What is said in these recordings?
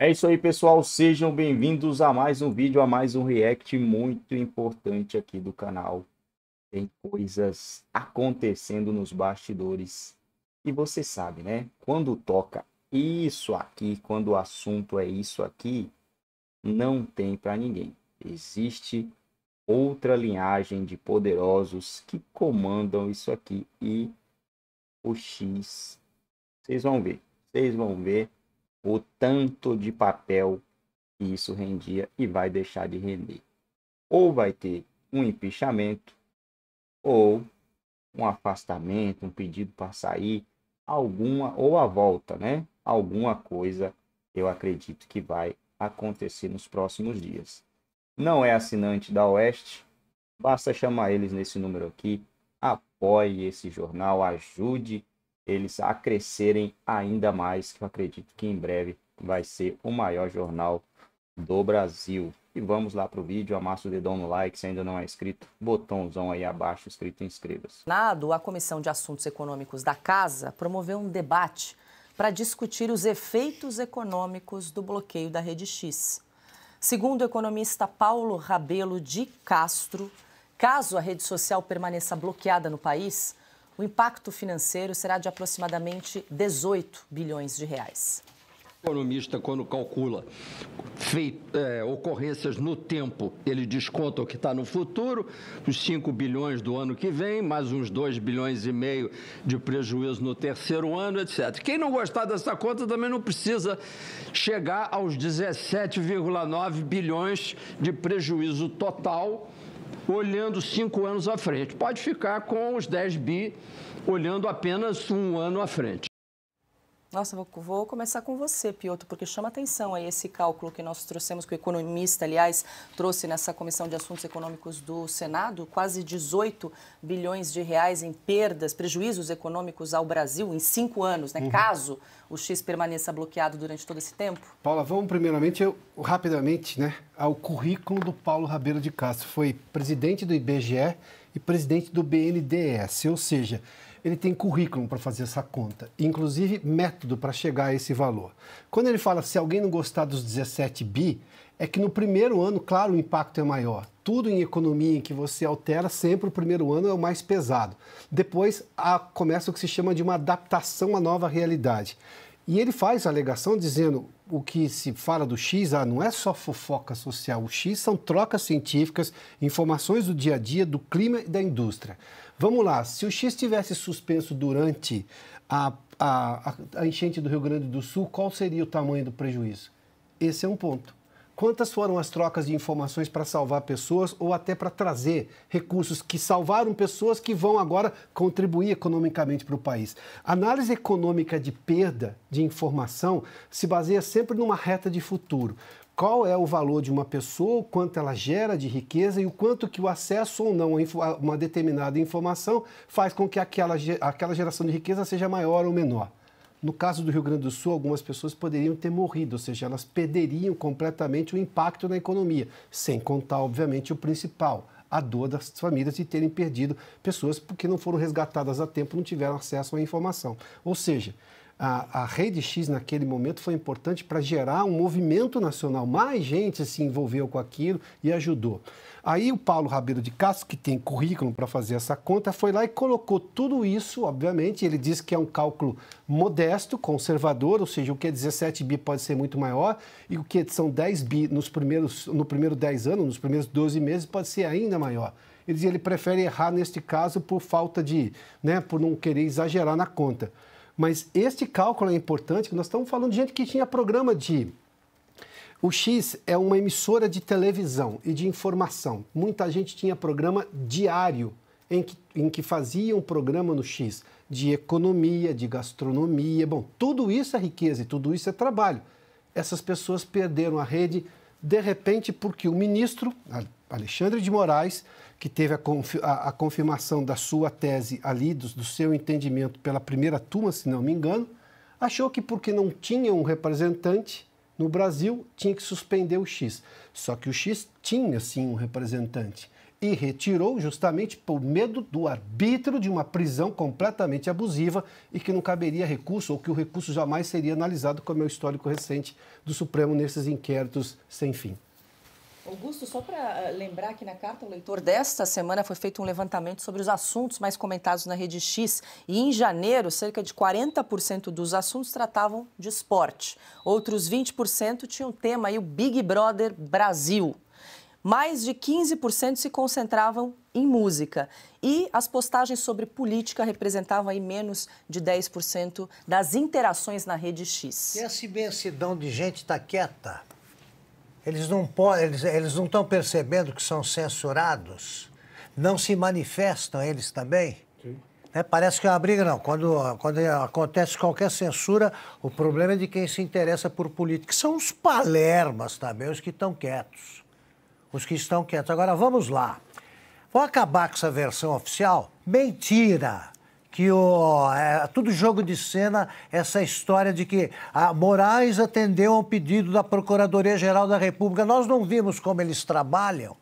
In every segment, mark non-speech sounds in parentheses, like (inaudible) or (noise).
É isso aí, pessoal. Sejam bem-vindos a mais um vídeo, a mais um react muito importante aqui do canal. Tem coisas acontecendo nos bastidores. E você sabe, né? Quando toca isso aqui, quando o assunto é isso aqui, não tem para ninguém. Existe outra linhagem de poderosos que comandam isso aqui e o X. Vocês vão ver, vocês vão ver o tanto de papel que isso rendia e vai deixar de render. Ou vai ter um empichamento, ou um afastamento, um pedido para sair, alguma, ou a volta, né? Alguma coisa eu acredito que vai acontecer nos próximos dias. Não é assinante da Oeste? Basta chamar eles nesse número aqui. Apoie esse jornal, ajude eles a crescerem ainda mais, que eu acredito que em breve vai ser o maior jornal do Brasil. E vamos lá para o vídeo, amassa o dedão no like, se ainda não é inscrito, botãozão aí abaixo, escrito inscreva-se. Nado, a Comissão de Assuntos Econômicos da Casa promoveu um debate para discutir os efeitos econômicos do bloqueio da Rede X. Segundo o economista Paulo Rabelo de Castro, caso a rede social permaneça bloqueada no país, o impacto financeiro será de aproximadamente 18 bilhões de reais. O economista, quando calcula é, ocorrências no tempo, ele desconta o que está no futuro, os 5 bilhões do ano que vem, mais uns 2 bilhões e meio de prejuízo no terceiro ano, etc. Quem não gostar dessa conta também não precisa chegar aos 17,9 bilhões de prejuízo total olhando cinco anos à frente. Pode ficar com os 10 bi olhando apenas um ano à frente. Nossa, vou, vou, começar com você, Piotr, porque chama atenção aí esse cálculo que nós trouxemos, que o economista, aliás, trouxe nessa Comissão de Assuntos Econômicos do Senado, quase 18 bilhões de reais em perdas, prejuízos econômicos ao Brasil em cinco anos, né? Uhum. Caso o X permaneça bloqueado durante todo esse tempo. Paula, vamos primeiramente, eu, rapidamente, né, ao currículo do Paulo Rabelo de Castro. Foi presidente do IBGE e presidente do BNDES, ou seja, ele tem currículo para fazer essa conta, inclusive método para chegar a esse valor. Quando ele fala se alguém não gostar dos 17 bi, é que no primeiro ano, claro, o impacto é maior. Tudo em economia em que você altera, sempre o primeiro ano é o mais pesado. Depois a, começa o que se chama de uma adaptação à nova realidade. E ele faz a alegação dizendo o que se fala do X, ah, não é só fofoca social. O X são trocas científicas, informações do dia a dia, do clima e da indústria. Vamos lá, se o X tivesse suspenso durante a, a, a enchente do Rio Grande do Sul, qual seria o tamanho do prejuízo? Esse é um ponto. Quantas foram as trocas de informações para salvar pessoas ou até para trazer recursos que salvaram pessoas que vão agora contribuir economicamente para o país? análise econômica de perda de informação se baseia sempre numa reta de futuro qual é o valor de uma pessoa, o quanto ela gera de riqueza e o quanto que o acesso ou não a uma determinada informação faz com que aquela, aquela geração de riqueza seja maior ou menor. No caso do Rio Grande do Sul, algumas pessoas poderiam ter morrido, ou seja, elas perderiam completamente o impacto na economia, sem contar, obviamente, o principal, a dor das famílias de terem perdido pessoas porque não foram resgatadas a tempo, não tiveram acesso à informação. Ou seja, a, a Rede X naquele momento foi importante para gerar um movimento nacional. Mais gente se envolveu com aquilo e ajudou. Aí o Paulo Rabelo de Castro, que tem currículo para fazer essa conta, foi lá e colocou tudo isso, obviamente. Ele diz que é um cálculo modesto, conservador, ou seja, o que é 17 bi pode ser muito maior, e o que são 10 bi nos primeiros, no primeiro 10 anos, nos primeiros 12 meses, pode ser ainda maior. Ele diz que ele prefere errar neste caso por falta de, né, por não querer exagerar na conta. Mas este cálculo é importante, que nós estamos falando de gente que tinha programa de o X é uma emissora de televisão e de informação. Muita gente tinha programa diário em que, em que fazia um programa no X de economia, de gastronomia. Bom, tudo isso é riqueza e tudo isso é trabalho. Essas pessoas perderam a rede de repente porque o ministro Alexandre de Moraes que teve a, confi a, a confirmação da sua tese ali, do, do seu entendimento pela primeira turma, se não me engano, achou que porque não tinha um representante no Brasil, tinha que suspender o X. Só que o X tinha sim um representante e retirou justamente por medo do arbítrio de uma prisão completamente abusiva e que não caberia recurso ou que o recurso jamais seria analisado, como é o histórico recente do Supremo nesses inquéritos sem fim. Augusto, só para eh, lembrar que na carta ao leitor desta semana foi feito um levantamento sobre os assuntos mais comentados na Rede X e em janeiro cerca de 40% dos assuntos tratavam de esporte. Outros 20% tinham tema aí o Big Brother Brasil. Mais de 15% se concentravam em música. E as postagens sobre política representavam aí menos de 10% das interações na rede X. E essa imensidão de gente está quieta. Eles não podem, eles, eles não estão percebendo que são censurados? Não se manifestam eles também? Né, parece que é uma briga, não. Quando, quando acontece qualquer censura, o problema é de quem se interessa por política, são os palermas também, os que estão quietos. Os que estão quietos. Agora, vamos lá. Vou acabar com essa versão oficial? Mentira! que o, é tudo jogo de cena, essa história de que a Moraes atendeu a um pedido da Procuradoria-Geral da República. Nós não vimos como eles trabalham.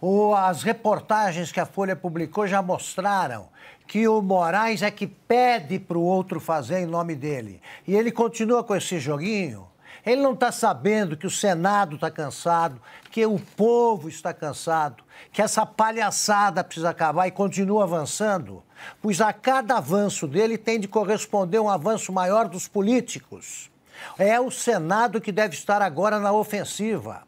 O, as reportagens que a Folha publicou já mostraram que o Moraes é que pede para o outro fazer em nome dele. E ele continua com esse joguinho ele não está sabendo que o Senado está cansado, que o povo está cansado, que essa palhaçada precisa acabar e continua avançando? Pois a cada avanço dele tem de corresponder um avanço maior dos políticos. É o Senado que deve estar agora na ofensiva.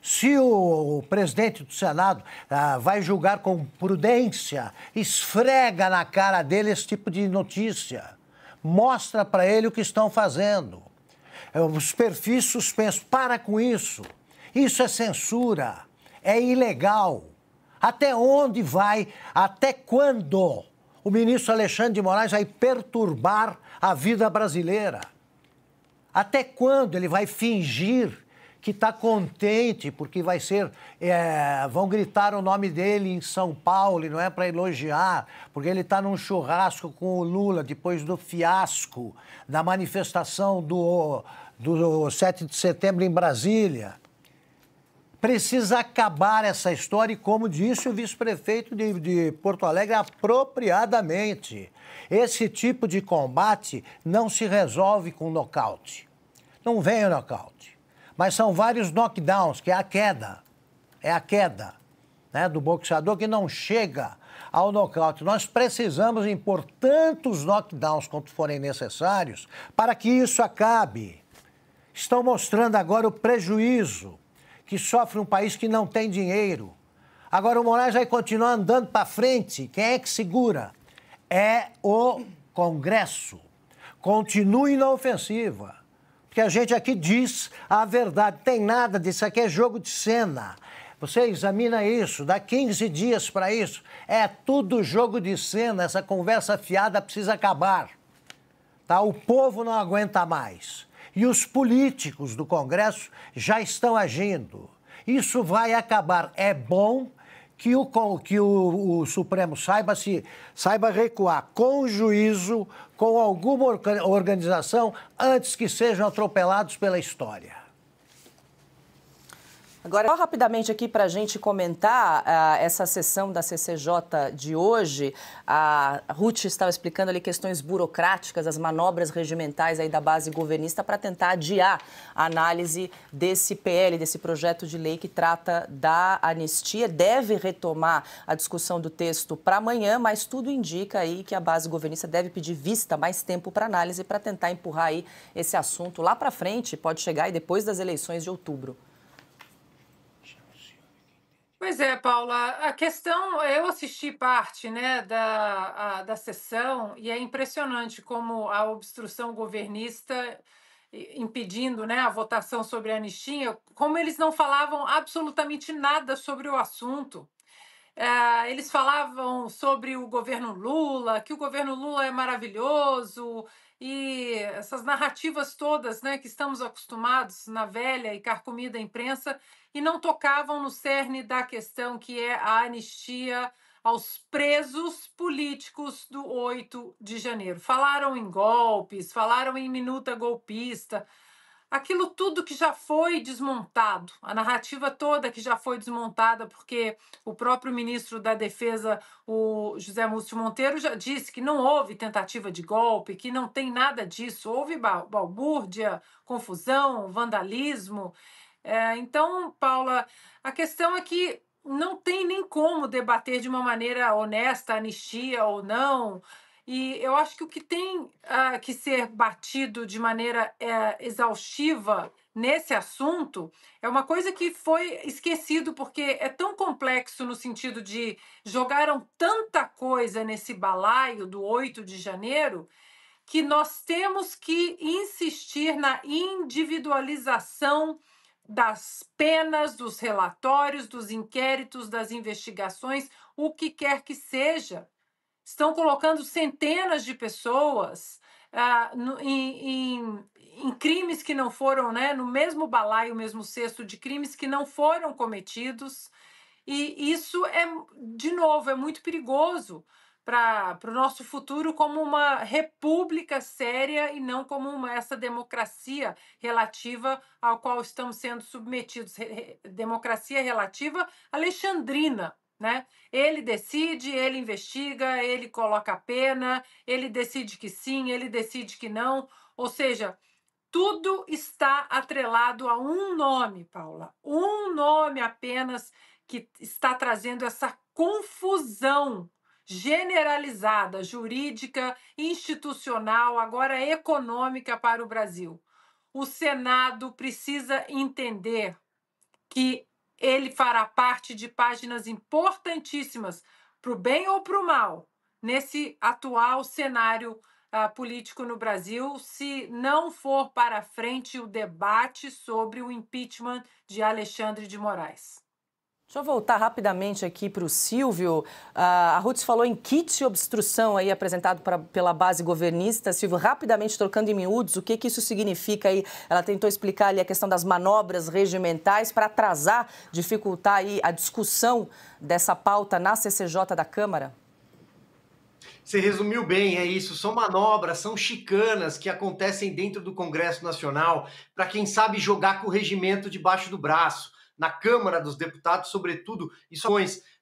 Se o, presidente do Senado ah, vai julgar com prudência, esfrega na cara dele esse tipo de notícia. Mostra para ele o que estão fazendo os perfis suspensos. Para com isso. Isso é censura. É ilegal. Até onde vai, até quando o ministro Alexandre de Moraes vai perturbar a vida brasileira? Até quando ele vai fingir que está contente porque vai ser, é, vão gritar o nome dele em São Paulo, e não é para elogiar, porque ele está num churrasco com o Lula depois do fiasco da manifestação do do 7 de setembro em Brasília. Precisa acabar essa história e, como disse o vice-prefeito de, de Porto Alegre, apropriadamente. Esse tipo de combate não se resolve com nocaute. Não vem o nocaute. Mas são vários knockdowns, que é a queda. É a queda né, do boxeador que não chega ao nocaute. Nós precisamos impor tantos knockdowns quanto forem necessários para que isso acabe estão mostrando agora o prejuízo que sofre um país que não tem dinheiro. Agora o Moraes vai continuar andando para frente. Quem é que segura? É o Congresso. Continue na ofensiva. Porque a gente aqui diz a verdade. Tem nada disso aqui, é jogo de cena. Você examina isso, dá 15 dias para isso. É tudo jogo de cena, essa conversa fiada precisa acabar. Tá? O povo não aguenta mais. E os políticos do Congresso já estão agindo. Isso vai acabar. É bom que o, que o, o Supremo saiba se saiba recuar com juízo, com alguma organização, antes que sejam atropelados pela história. Agora, só rapidamente aqui para a gente comentar uh, essa sessão da CCJ de hoje, a Ruth estava explicando ali questões burocráticas, as manobras regimentais aí da base governista para tentar adiar a análise desse PL, desse projeto de lei que trata da anistia. Deve retomar a discussão do texto para amanhã, mas tudo indica aí que a base governista deve pedir vista, mais tempo para análise, para tentar empurrar aí esse assunto lá para frente, pode chegar e depois das eleições de outubro. Pois é, Paula, a questão, eu assisti parte né, da, a, da sessão e é impressionante como a obstrução governista impedindo né, a votação sobre a anistia, como eles não falavam absolutamente nada sobre o assunto. É, eles falavam sobre o governo Lula, que o governo Lula é maravilhoso, e essas narrativas todas né, que estamos acostumados na velha e carcomida imprensa, e não tocavam no cerne da questão que é a anistia aos presos políticos do 8 de janeiro. Falaram em golpes, falaram em minuta golpista, aquilo tudo que já foi desmontado, a narrativa toda que já foi desmontada, porque o próprio ministro da Defesa, o José Múcio Monteiro, já disse que não houve tentativa de golpe, que não tem nada disso, houve balbúrdia, confusão, vandalismo. É, então, Paula, a questão é que não tem nem como debater de uma maneira honesta anistia ou não. E eu acho que o que tem uh, que ser batido de maneira uh, exaustiva nesse assunto é uma coisa que foi esquecido porque é tão complexo no sentido de jogaram tanta coisa nesse balaio do 8 de janeiro que nós temos que insistir na individualização das penas, dos relatórios, dos inquéritos, das investigações, o que quer que seja. Estão colocando centenas de pessoas ah, no, em, em, em, crimes que não foram, né, no mesmo balaio, mesmo cesto de crimes que não foram cometidos. E isso é, de novo, é muito perigoso, para o nosso futuro como uma república séria e não como uma, essa democracia relativa ao qual estamos sendo submetidos re, democracia relativa alexandrina. Né? Ele decide, ele investiga, ele coloca a pena, ele decide que sim, ele decide que não. Ou seja, tudo está atrelado a um nome, Paula. Um nome apenas que está trazendo essa confusão generalizada, jurídica, institucional, agora econômica para o Brasil. O Senado precisa entender que ele fará parte de páginas importantíssimas, para o bem ou para o mal, nesse atual cenário uh, político no Brasil, se não for para frente o debate sobre o impeachment de Alexandre de Moraes. Deixa eu voltar rapidamente aqui para o Silvio. Ah, a Ruth falou em kit obstrução aí apresentado pra, pela base governista. Silvio, rapidamente trocando em miúdos, o que, que isso significa aí? Ela tentou explicar ali a questão das manobras regimentais para atrasar, dificultar aí a discussão dessa pauta na CCJ da Câmara? Você resumiu bem, é isso. São manobras, são chicanas que acontecem dentro do Congresso Nacional para quem sabe jogar com o regimento debaixo do braço na Câmara dos Deputados, sobretudo isso.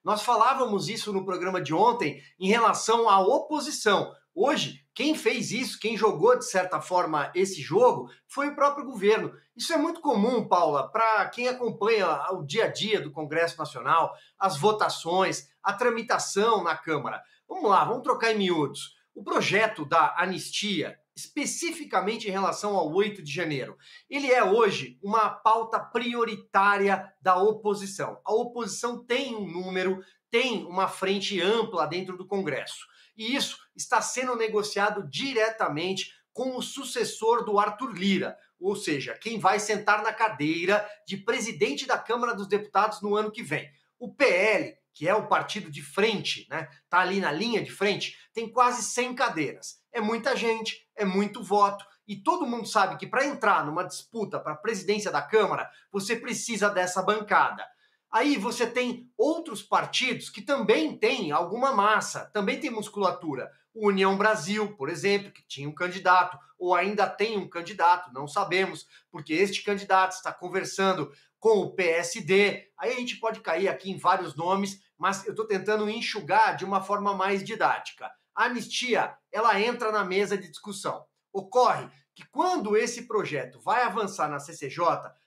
Nós falávamos isso no programa de ontem em relação à oposição. Hoje, quem fez isso, quem jogou de certa forma esse jogo, foi o próprio governo. Isso é muito comum, Paula, para quem acompanha o dia a dia do Congresso Nacional, as votações, a tramitação na Câmara. Vamos lá, vamos trocar em miúdos. O projeto da anistia especificamente em relação ao 8 de janeiro. Ele é hoje uma pauta prioritária da oposição. A oposição tem um número, tem uma frente ampla dentro do Congresso. E isso está sendo negociado diretamente com o sucessor do Arthur Lira, ou seja, quem vai sentar na cadeira de presidente da Câmara dos Deputados no ano que vem. O PL, que é o partido de frente, né, tá ali na linha de frente, tem quase 100 cadeiras é muita gente, é muito voto. E todo mundo sabe que para entrar numa disputa para a presidência da Câmara, você precisa dessa bancada. Aí você tem outros partidos que também têm alguma massa, também tem musculatura. O União Brasil, por exemplo, que tinha um candidato, ou ainda tem um candidato, não sabemos, porque este candidato está conversando com o PSD. Aí a gente pode cair aqui em vários nomes, mas eu estou tentando enxugar de uma forma mais didática a anistia ela entra na mesa de discussão. Ocorre que quando esse projeto vai avançar na CCJ,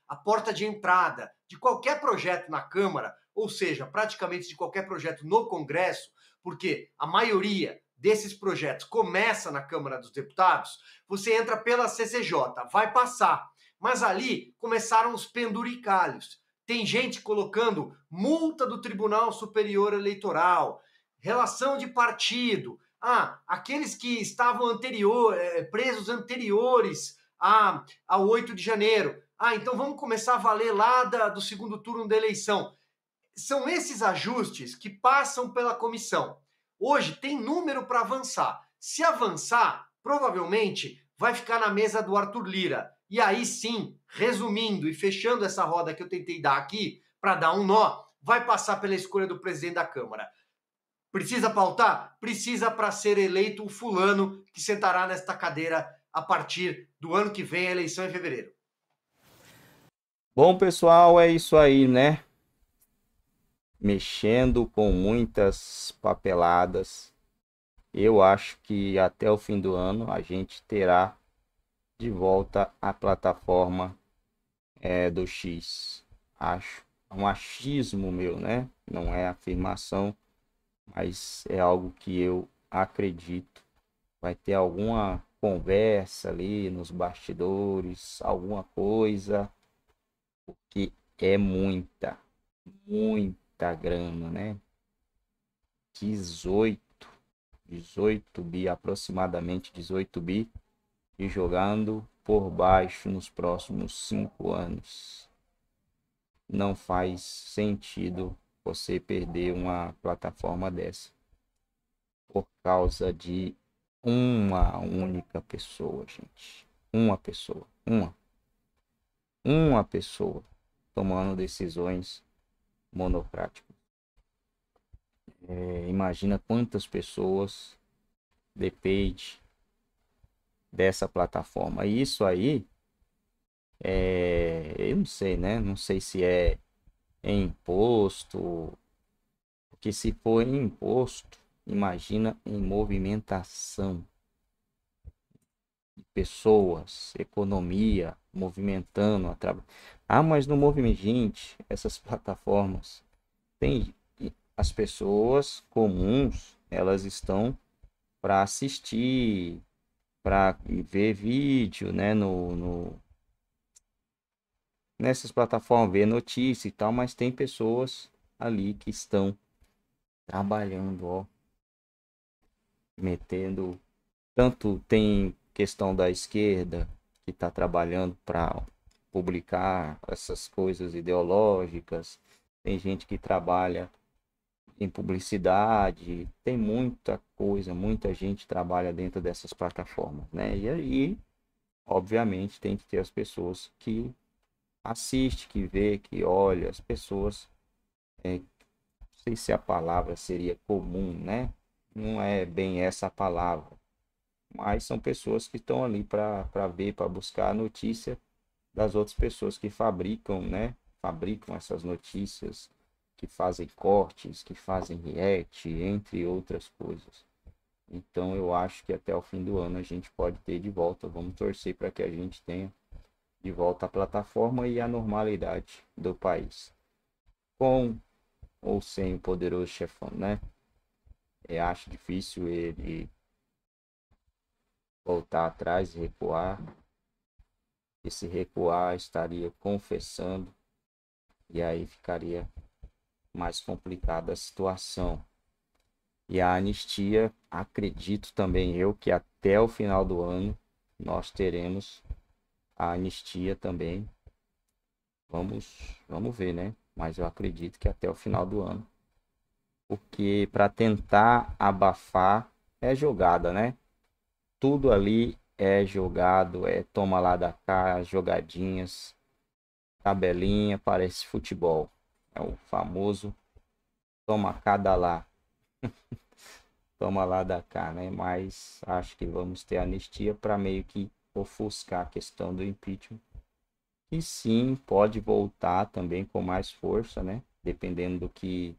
a porta de entrada de qualquer projeto na Câmara, ou seja, praticamente de qualquer projeto no Congresso, porque a maioria desses projetos começa na Câmara dos Deputados, você entra pela CCJ, vai passar. Mas ali começaram os penduricalhos. Tem gente colocando multa do Tribunal Superior Eleitoral, relação de partido, ah, aqueles que estavam anterior, é, presos anteriores a, ao 8 de janeiro. Ah, então vamos começar a valer lá da, do segundo turno da eleição. São esses ajustes que passam pela comissão. Hoje tem número para avançar. Se avançar, provavelmente vai ficar na mesa do Arthur Lira. E aí sim, resumindo e fechando essa roda que eu tentei dar aqui, para dar um nó, vai passar pela escolha do presidente da Câmara. Precisa pautar? Precisa para ser eleito o fulano que sentará nesta cadeira a partir do ano que vem, a eleição em fevereiro. Bom, pessoal, é isso aí, né? Mexendo com muitas papeladas. Eu acho que até o fim do ano a gente terá de volta a plataforma é, do X. Acho. É um achismo meu, né? Não é afirmação mas é algo que eu acredito. Vai ter alguma conversa ali nos bastidores, alguma coisa, porque é muita, muita grana, né? 18, 18 bi, aproximadamente 18 bi, e jogando por baixo nos próximos cinco anos. Não faz sentido você perder uma plataforma dessa por causa de uma única pessoa, gente. Uma pessoa, uma. Uma pessoa tomando decisões monocráticas. É, imagina quantas pessoas depende dessa plataforma. E isso aí, é, eu não sei, né? Não sei se é em imposto. Porque se for em imposto, imagina em movimentação pessoas, economia, movimentando a trabalho. Ah, mas no movimento, gente, essas (laughs) plataformas tem as pessoas comuns, elas estão para assistir, para ver vídeo, né, no, no nessas plataformas vê notícia e tal, mas tem pessoas ali que estão trabalhando, ó, metendo tanto tem questão da esquerda que está trabalhando para publicar essas coisas ideológicas, tem gente que trabalha em publicidade, tem muita coisa, muita gente trabalha dentro dessas plataformas, né? E aí, obviamente, tem que ter as pessoas que assiste, que vê, que olha, as pessoas. É, não sei se a palavra seria comum, né? Não é bem essa a palavra. Mas são pessoas que estão ali para ver, para buscar a notícia das outras pessoas que fabricam, né? Fabricam essas notícias, que fazem cortes, que fazem react, entre outras coisas. Então eu acho que até o fim do ano a gente pode ter de volta. Vamos torcer para que a gente tenha de volta à plataforma e à normalidade do país. Com ou sem o poderoso chefão, né? Eu acho difícil ele voltar atrás e recuar. Esse recuar estaria confessando e aí ficaria mais complicada a situação. E a anistia, acredito também eu que até o final do ano nós teremos a anistia também. Vamos, vamos ver, né? Mas eu acredito que até o final do ano. Porque para tentar abafar é jogada, né? Tudo ali é jogado, é toma lá da cá, jogadinhas, tabelinha, parece futebol. É o famoso toma cada lá. (laughs) toma lá da cá, né? Mas acho que vamos ter anistia para meio que ofuscar a questão do impeachment. E sim, pode voltar também com mais força, né? Dependendo do que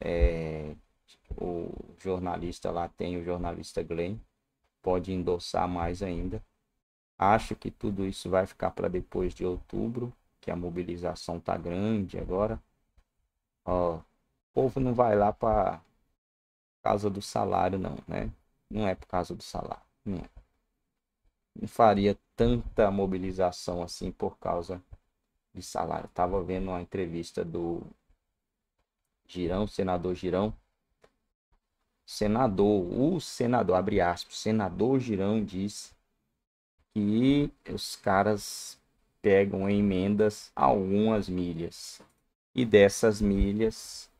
é, o jornalista lá tem, o jornalista Glenn, pode endossar mais ainda. Acho que tudo isso vai ficar para depois de outubro, que a mobilização tá grande agora. Ó, o povo não vai lá para causa do salário não, né? Não é por causa do salário, não é não faria tanta mobilização assim por causa de salário. Estava vendo uma entrevista do Girão, senador Girão. Senador, o senador, abre aspas, senador Girão diz que os caras pegam emendas algumas milhas. E dessas milhas,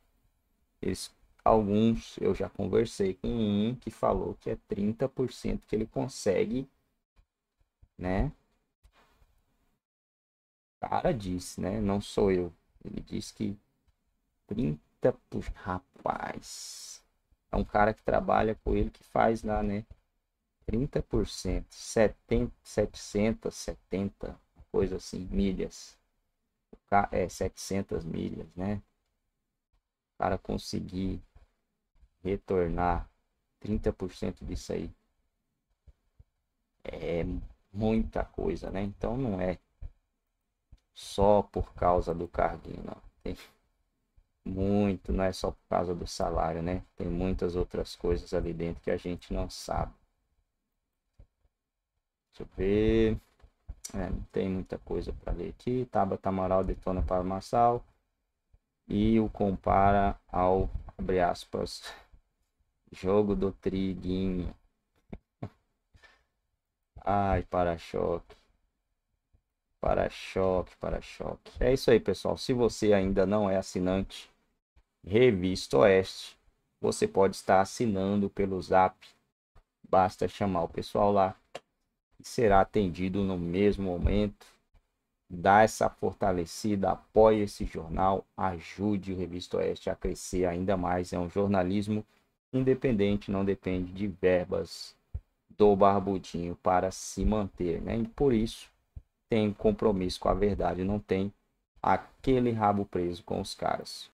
eles, alguns eu já conversei com um que falou que é 30% que ele consegue né? O cara disse, né? Não sou eu. Ele diz que 30 por rapaz. É um cara que trabalha com ele que faz lá, né? 30%, 70, 770, coisa assim, milhas. É, 700 milhas, né? O cara conseguir retornar 30% disso aí. É muita coisa, né? Então não é só por causa do carguinho, não. Tem muito, não é só por causa do salário, né? Tem muitas outras coisas ali dentro que a gente não sabe. Deixa eu ver. É, não tem muita coisa para ler aqui. Tabata Amaral detona para o Marçal e o compara ao, abre aspas, (laughs) jogo do Triguinho. Ai, para-choque. Para-choque, para-choque. É isso aí, pessoal. Se você ainda não é assinante Revista Oeste, você pode estar assinando pelo Zap. Basta chamar o pessoal lá e será atendido no mesmo momento. Dá essa fortalecida, apoie esse jornal, ajude o Revista Oeste a crescer ainda mais. É um jornalismo independente, não depende de verbas do Barbudinho para se manter, né? E por isso tem compromisso com a verdade, não tem aquele rabo preso com os caras.